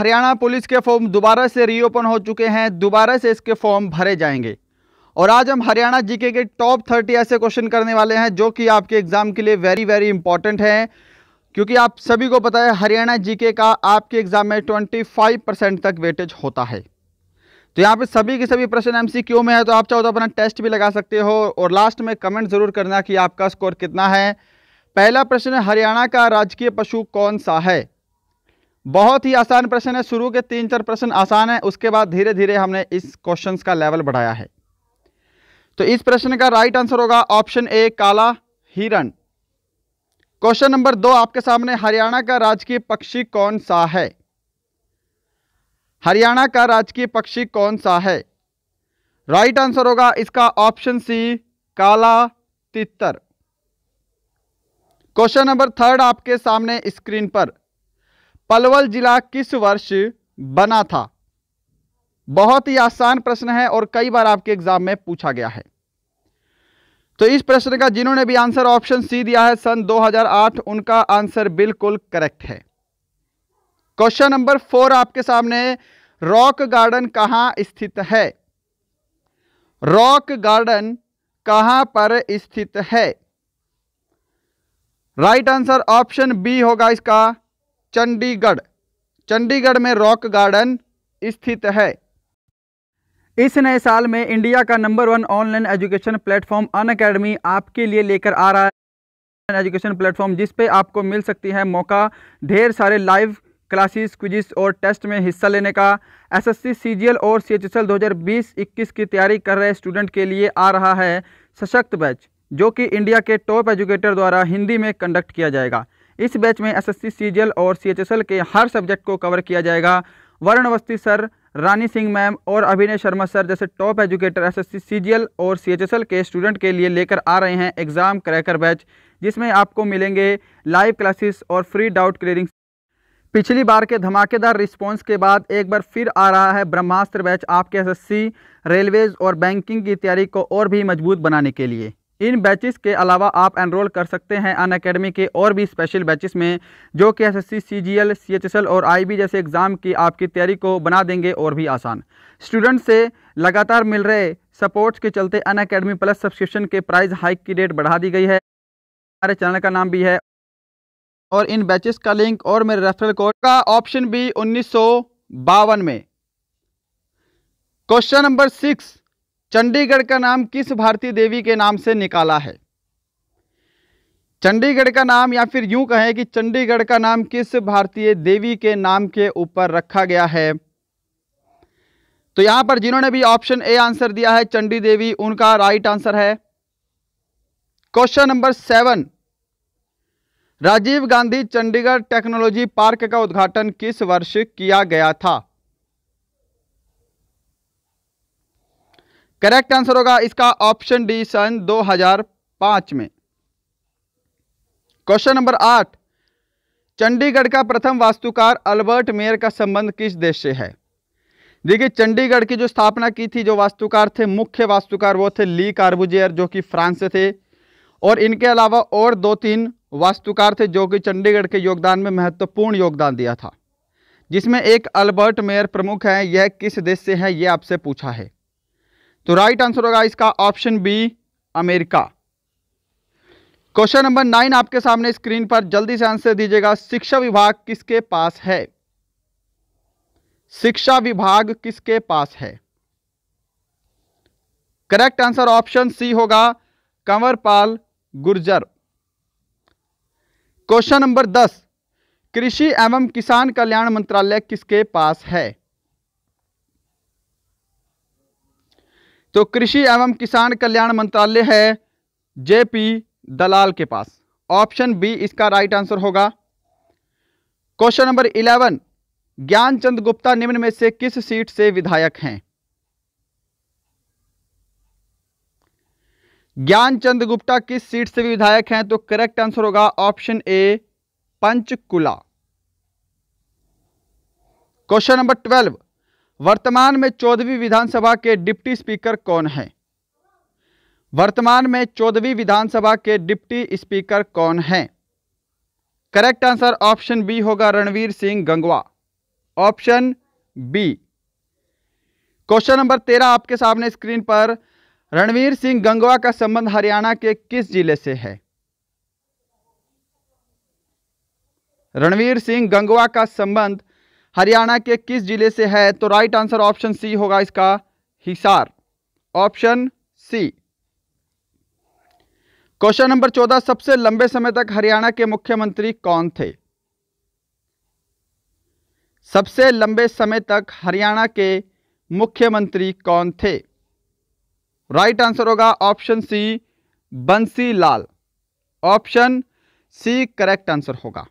Haryana police के form दोबारा से रीओपन हो चुके हैं दोबारा से इसके फॉर्म भरे जाएंगे और आज हम हरियाणा जीके के टॉप थर्टी ऐसे क्वेश्चन करने वाले हैं जो कि आपके एग्ज़ाम के लिए वेरी वेरी इंपॉर्टेंट हैं क्योंकि आप सभी को पता है हरियाणा जीके का आपके एग्ज़ाम में ट्वेंटी फाइव परसेंट तक वेटेज होता है तो यहाँ पे सभी के सभी प्रश्न एमसीक्यू में है तो आप चाहो तो अपना टेस्ट भी लगा सकते हो और लास्ट में कमेंट ज़रूर करना कि आपका स्कोर कितना है पहला प्रश्न हरियाणा का राजकीय पशु कौन सा है बहुत ही आसान प्रश्न है शुरू के तीन चार प्रश्न आसान है उसके बाद धीरे धीरे हमने इस क्वेश्चंस का लेवल बढ़ाया है तो इस प्रश्न का राइट आंसर होगा ऑप्शन ए काला हिरण क्वेश्चन नंबर दो आपके सामने हरियाणा का राजकीय पक्षी कौन सा है हरियाणा का राजकीय पक्षी कौन सा है राइट आंसर होगा इसका ऑप्शन सी काला तितर क्वेश्चन नंबर थर्ड आपके सामने स्क्रीन पर पलवल जिला किस वर्ष बना था बहुत ही आसान प्रश्न है और कई बार आपके एग्जाम में पूछा गया है तो इस प्रश्न का जिन्होंने भी आंसर ऑप्शन सी दिया है सन 2008 उनका आंसर बिल्कुल करेक्ट है क्वेश्चन नंबर फोर आपके सामने रॉक गार्डन कहां स्थित है रॉक गार्डन कहां पर स्थित है राइट आंसर ऑप्शन बी होगा इसका चंडीगढ़ चंडीगढ़ में रॉक गार्डन स्थित है इस नए साल में इंडिया का number one online education platform Unacademy आपके लिए लेकर आ रहा है एजुकेशन प्लेटफॉर्म जिस पे आपको मिल सकती है मौका ढेर सारे लाइव क्लासेस क्विजिस और टेस्ट में हिस्सा लेने का एसएससी, सीजीएल और सीएचएसएल 2020-21 की तैयारी कर रहे स्टूडेंट के लिए आ रहा है सशक्त बैच जो कि इंडिया के टॉप एजुकेटर द्वारा हिंदी में कंडक्ट किया जाएगा इस बैच में एसएससी सीजीएल और सीएचएसएल के हर सब्जेक्ट को कवर किया जाएगा वरुण अवस्थी सर रानी सिंह मैम और अभिनय शर्मा सर जैसे टॉप एजुकेटर एसएससी सीजीएल और सीएचएसएल के स्टूडेंट के लिए लेकर आ रहे हैं एग्ज़ाम क्रैकर बैच जिसमें आपको मिलेंगे लाइव क्लासेस और फ्री डाउट क्लियरिंग पिछली बार के धमाकेदार रिस्पॉन्स के बाद एक बार फिर आ रहा है ब्रह्मास्त्र बैच आपके एस रेलवेज़ और बैंकिंग की तैयारी को और भी मजबूत बनाने के लिए इन बैचेस के अलावा आप एनरोल कर सकते हैं अन अकेडमी के और भी स्पेशल बैचेस में जो कि एसएससी, सीजीएल, सीएचएसएल और आईबी जैसे एग्ज़ाम की आपकी तैयारी को बना देंगे और भी आसान स्टूडेंट से लगातार मिल रहे सपोर्ट्स के चलते अन अकेडमी प्लस सब्सक्रिप्शन के प्राइस हाइक की डेट बढ़ा दी गई है हमारे चैनल का नाम भी है और इन बैचेस का लिंक और मेरे रेफरल कोड का ऑप्शन भी उन्नीस में क्वेश्चन नंबर सिक्स चंडीगढ़ का नाम किस भारतीय देवी के नाम से निकाला है चंडीगढ़ का नाम या फिर यूं कहें कि चंडीगढ़ का नाम किस भारतीय देवी के नाम के ऊपर रखा गया है तो यहां पर जिन्होंने भी ऑप्शन ए आंसर दिया है चंडी देवी उनका राइट आंसर है question number seven Rajiv Gandhi Chandigarh technology park का उद्घाटन किस वर्ष किया गया था करेक्ट आंसर होगा इसका ऑप्शन डी सन 2005 में क्वेश्चन नंबर आठ चंडीगढ़ का प्रथम वास्तुकार अल्बर्ट मेयर का संबंध किस देश से है देखिए चंडीगढ़ की जो स्थापना की थी जो वास्तुकार थे मुख्य वास्तुकार वो थे ली कार्बुजेयर जो कि फ्रांस से थे और इनके अलावा और दो तीन वास्तुकार थे जो कि चंडीगढ़ के योगदान में महत्वपूर्ण योगदान दिया था जिसमें एक अल्बर्ट मेयर प्रमुख हैं यह किस देश से है यह आपसे पूछा है तो राइट आंसर होगा इसका option B America question number nine आपके सामने स्क्रीन पर जल्दी से आंसर दीजिएगा शिक्षा विभाग किसके पास है शिक्षा विभाग किसके पास है करेक्ट आंसर ऑप्शन सी होगा कंवरपाल गुर्जर क्वेश्चन नंबर दस कृषि एवं किसान कल्याण मंत्रालय किसके पास है तो कृषि एवं किसान कल्याण मंत्रालय है जे पी दलाल के पास ऑप्शन बी इसका राइट आंसर होगा question number eleven Gyanchand Gupta निम्न में से किस सीट से विधायक हैं ज्ञानचंद गुप्ता किस सीट से विधायक हैं तो करेक्ट आंसर होगा option A Panchkula question number twelve वर्तमान में चौदहवीं विधानसभा के डिप्टी स्पीकर कौन है वर्तमान में चौदहवीं विधानसभा के डिप्टी स्पीकर कौन हैं करेक्ट आंसर ऑप्शन बी होगा Ranvir Singh Gangwa option B question number तेरह आपके सामने स्क्रीन पर रणवीर सिंह गंगवा का संबंध हरियाणा के किस जिले से है रणवीर सिंह गंगवा का संबंध हरियाणा के किस जिले से है तो राइट आंसर ऑप्शन सी होगा इसका Hisar option C question number चौदह सबसे लंबे समय तक हरियाणा के मुख्यमंत्री कौन थे सबसे लंबे समय तक हरियाणा के मुख्यमंत्री कौन थे राइट आंसर होगा option C Bansi Lal option C correct answer होगा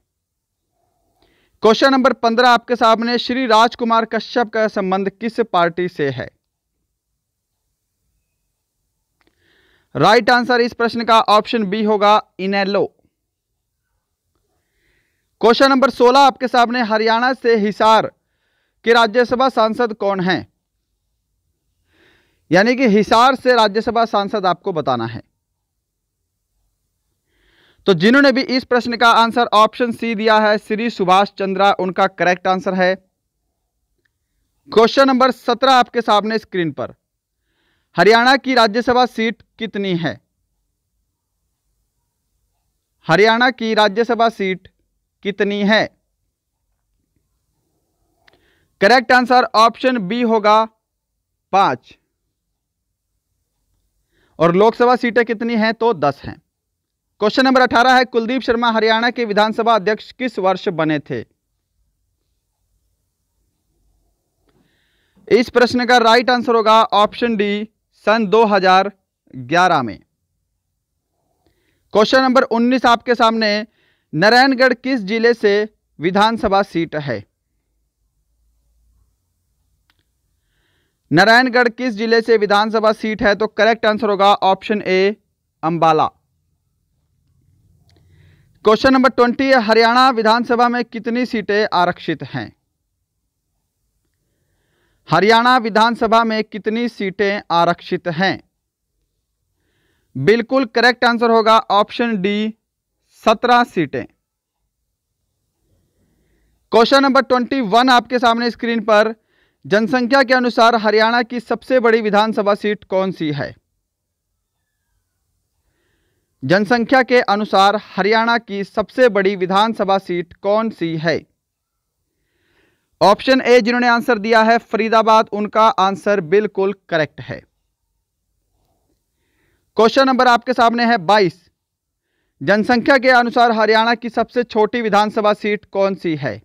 क्वेश्चन नंबर पंद्रह आपके सामने श्री राजकुमार कश्यप का संबंध किस पार्टी से है राइट आंसर इस प्रश्न का ऑप्शन बी होगा इनेलो क्वेश्चन नंबर सोलह आपके सामने हरियाणा से हिसार के राज्यसभा सांसद कौन है यानी कि हिसार से राज्यसभा सांसद आपको बताना है तो जिन्होंने भी इस प्रश्न का आंसर ऑप्शन सी दिया है श्री सुभाष चंद्रा उनका करेक्ट आंसर है क्वेश्चन नंबर सत्रह आपके सामने स्क्रीन पर हरियाणा की राज्यसभा सीट कितनी है हरियाणा की राज्यसभा सीट कितनी है करेक्ट आंसर ऑप्शन बी होगा पांच और लोकसभा सीटें कितनी हैं तो दस हैं क्वेश्चन नंबर अठारह है कुलदीप शर्मा हरियाणा के विधानसभा अध्यक्ष किस वर्ष बने थे इस प्रश्न का राइट आंसर होगा ऑप्शन डी सन 2011 में क्वेश्चन नंबर 19 आपके सामने नारायणगढ़ किस जिले से विधानसभा सीट है नारायणगढ़ किस जिले से विधानसभा सीट है तो करेक्ट आंसर होगा option A Ambala question number twenty है हरियाणा विधानसभा में कितनी सीटें आरक्षित हैं हरियाणा विधानसभा में कितनी सीटें आरक्षित हैं बिल्कुल करेक्ट आंसर होगा ऑप्शन डी सत्रह सीटें क्वेश्चन नंबर ट्वेंटी वन आपके सामने स्क्रीन पर जनसंख्या के अनुसार हरियाणा की सबसे बड़ी विधानसभा सीट कौन सी है जनसंख्या के अनुसार हरियाणा की सबसे बड़ी विधानसभा सीट कौन सी है ऑप्शन ए जिन्होंने आंसर दिया है फरीदाबाद उनका आंसर बिल्कुल करेक्ट है क्वेश्चन नंबर आपके सामने है 22 जनसंख्या के अनुसार हरियाणा की सबसे छोटी विधानसभा सीट कौन सी है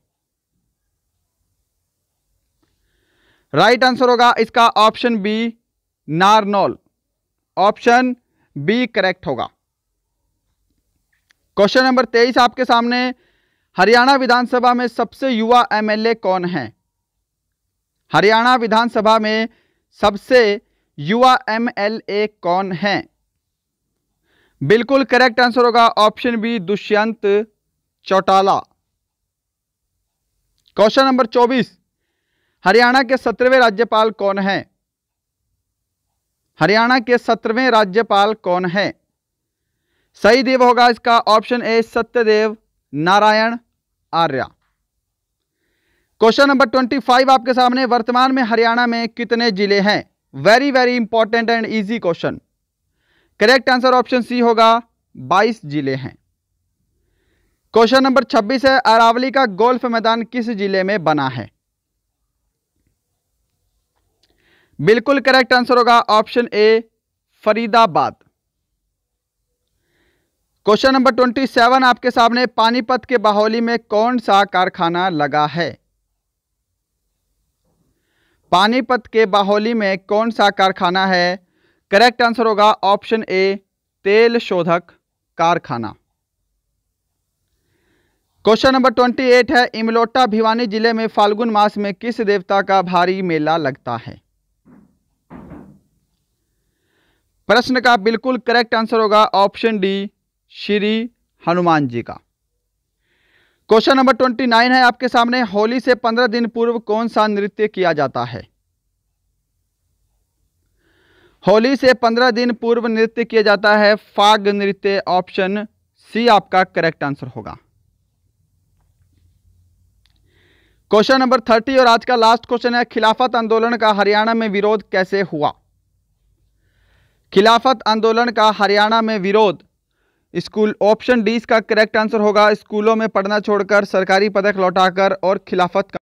राइट आंसर होगा इसका option B Narnaul option B correct होगा क्वेश्चन नंबर तेईस आपके सामने हरियाणा विधानसभा में सबसे युवा एमएलए कौन है हरियाणा विधानसभा में सबसे युवा एमएलए कौन है बिल्कुल करेक्ट आंसर होगा option B Dushyant Chautala question number चौबीस हरियाणा के सत्रहवें राज्यपाल कौन है हरियाणा के सत्रहवें राज्यपाल कौन है सही देव होगा इसका option A Satyadev Narayan Arya question number twenty five आपके सामने वर्तमान में हरियाणा में कितने जिले हैं very very important and easy question correct answer option C होगा बाईस जिले हैं क्वेश्चन नंबर छब्बीस है अरावली का गोल्फ मैदान किस जिले में बना है बिल्कुल करेक्ट आंसर होगा option A Faridabad question number twenty seven आपके सामने पानीपत के बाहौली में कौन सा कारखाना लगा है पानीपत के बाहौली में कौन सा कारखाना है करेक्ट आंसर होगा ऑप्शन ए तेल शोधक कारखाना क्वेश्चन नंबर ट्वेंटी एट है इमलोटा भिवानी जिले में फाल्गुन मास में किस देवता का भारी मेला लगता है प्रश्न का बिल्कुल करेक्ट आंसर होगा ऑप्शन डी श्री हनुमान जी का क्वेश्चन नंबर ट्वेंटी नाइन है आपके सामने होली से पंद्रह दिन पूर्व कौन सा नृत्य किया जाता है होली से पंद्रह दिन पूर्व नृत्य किया जाता है फाग नृत्य ऑप्शन सी आपका करेक्ट आंसर होगा क्वेश्चन नंबर थर्टी और आज का लास्ट क्वेश्चन है खिलाफत आंदोलन का हरियाणा में विरोध कैसे हुआ खिलाफत आंदोलन का हरियाणा में विरोध स्कूल ऑप्शन डी इसका करेक्ट आंसर होगा स्कूलों में पढ़ना छोड़कर सरकारी पदक लौटाकर और खिलाफत का